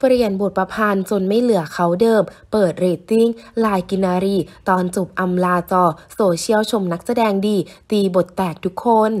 เปลี่ยนบทประพันธ์จนไม่เหลือเขาเดิม เปิดเรตติ้ง ลายกินารี ตอนจบอำลาจอ โซเชียลชมนักแสดงดี ตีบทแตกทุกคน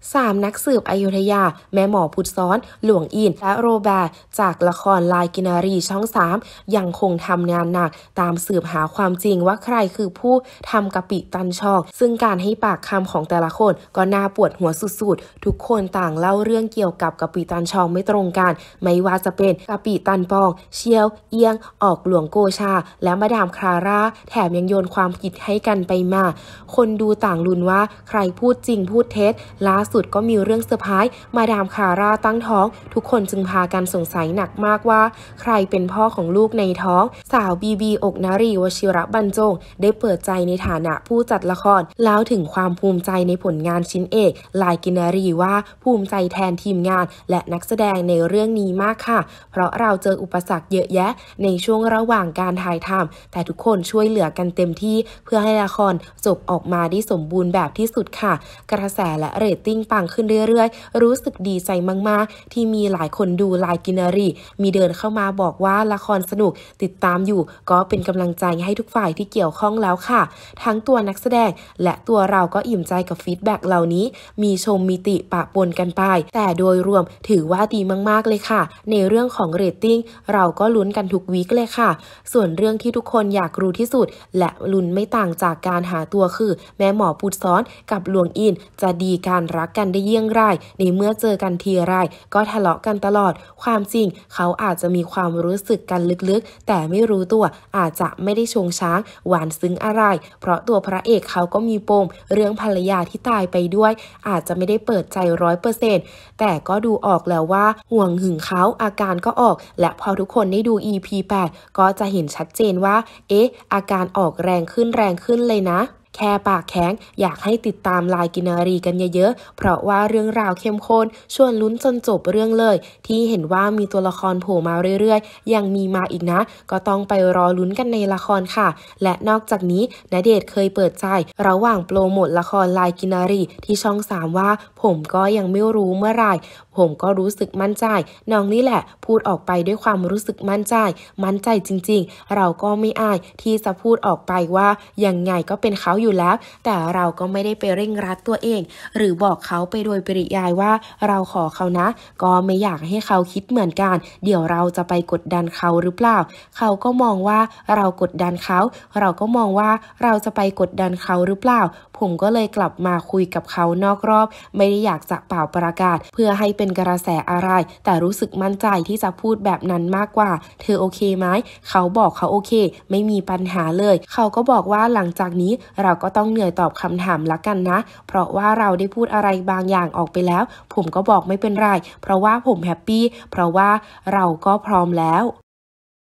3. นักสืบอยุธยา แม่หมอพุดซ้อน หลวงอินและโรแบร์ จากละครลายกินารีช่อง 3 ยังคงทำงานหนักตามสืบหาความจริงว่าใครคือผู้ทำกะปิตันชอกซึ่งการให้ปากคำของแต่ละคน ก็น่าปวดหัวสุดๆ ทุกคนต่างเล่าเรื่องเกี่ยวกับกะปิตันชอกไม่ตรงกัน ไม่ว่าจะเป็นกะปิตันปองเชียว เอียง ออกหลวงโกชา และมาดามคาร่า แถมยังโยนความผิดให้กันไปมา คนดูต่างลุ้นว่า ใครพูดจริงพูดเท็จล่าสุดก็มีเรื่องเซอร์ไพรส์มาดามคาร่าตั้งท้อง ทุกคนจึงพากันสงสัยหนักมากว่า ใครเป็นพ่อของลูกในท้อง สาวบีบี อกนารีวชิระบรรจง ได้เปิดใจในฐานะผู้จัดละครแล้วถึงความภูมิใจในผลงานชิ้นเอกลายกินารีว่าภูมิใจแทนทีมงาน และนักแสดงในเรื่องนี้มากค่ะ เพราะเราเจอออุปสรรคเยอะแยะ ในช่วงระหว่างการถ่ายทำ แต่ทุกคนช่วยเหลือกันเต็มที่เพื่อให้ละครจบออกมาได้สมบูรณ์แบบที่สุดค่ะ กระแสและเรตติ้งปังขึ้นเรื่อยๆ รู้สึกดีใจมากๆ ที่มีหลายคนดูลายกินรี มีเดินเข้ามาบอกว่าละครสนุกติดตามอยู่ ก็เป็นกำลังใจให้ทุกฝ่ายที่เกี่ยวข้องแล้วค่ะ ทั้งตัวนักแสดงและตัวเราก็อิ่มใจกับฟีดแบ็กเหล่านี้ มีชมมีติปะปนกันไป แต่โดยรวมถือว่าดีมากๆเลยค่ะในเรื่องของเรตติ้งเราก็ลุ้นกันทุกวีคเลยค่ะ ส่วนเรื่องที่ทุกคนอยากรู้ที่สุด และลุ้นไม่ต่างจากการหาตัวคือ แม่หมอปูดซ้อนกับหลวงอินจะดีการรักกันได้เยี่ยงไรในเมื่อเจอกันทีไร ก็ทะเลาะกันตลอด ความจริงเขาอาจจะมีความรู้สึกกันลึกๆ แต่ไม่รู้ตัว อาจจะไม่ได้ชงช้างหวานซึ้งอะไร เพราะตัวพระเอกเขาก็มีปมเรื่องภรรยาที่ตายไปด้วย อาจจะไม่ได้เปิดใจร้อยเปอร์เซ็นต์แต่ก็ดูออกแล้วว่าห่วงหึงเขาอาการก็ออกและพอทุกคนได้ดู EP 8ก็จะเห็นชัดเจนว่า เอ๊ะ อาการออกแรงขึ้นแรงขึ้นเลยนะแค่ปากแข็งอยากให้ติดตามลายกินารีกันเยอะๆ เพราะว่าเรื่องราวเข้มข้นชวนลุ้นจนจบเรื่องเลย ที่เห็นว่ามีตัวละครโผล่มาเรื่อยๆ ยังมีมาอีกนะ ก็ต้องไปรอลุ้นกันในละครค่ะ และนอกจากนี้ณเดชเคยเปิดใจ ระหว่างโปรโมทละครลายกินารี ที่ช่องสามว่า ผมก็ยังไม่รู้เมื่อไหร่ผมก็รู้สึกมั่นใจน้องนี่แหละ พูดออกไปด้วยความรู้สึกมั่นใจ มั่นใจจริง ๆ เราก็ไม่อายที่จะพูดออกไปว่ายังไงก็เป็นเขาอยู่แล้ว แต่เราก็ไม่ได้ไปเร่งรัดตัวเอง หรือบอกเขาไปโดยปริยายว่าเราขอเขานะ ก็ไม่อยากให้เขาคิดเหมือนกัน เดี๋ยวเราจะไปกดดันเขาหรือเปล่า เขาก็มองว่าเรากดดันเขา เราก็มองว่าเราจะไปกดดันเขาหรือเปล่าผมก็เลยกลับมาคุยกับเขานอกรอบไม่ได้อยากจะเป่าประกาศ เพื่อให้เป็นกระแสอะไรแต่รู้สึกมั่นใจที่จะพูดแบบนั้นมากกว่า เธอโอเคไหมเขาบอกเขาโอเค ไม่มีปัญหาเลย เขาก็บอกว่าหลังจากนี้เราก็ต้องเหนื่อยตอบคำถามละกันนะ เพราะว่าเราได้พูดอะไรบางอย่างออกไปแล้ว ผมก็บอกไม่เป็นไรเพราะว่าผมแฮปปี้ เพราะว่าเราก็พร้อมแล้ว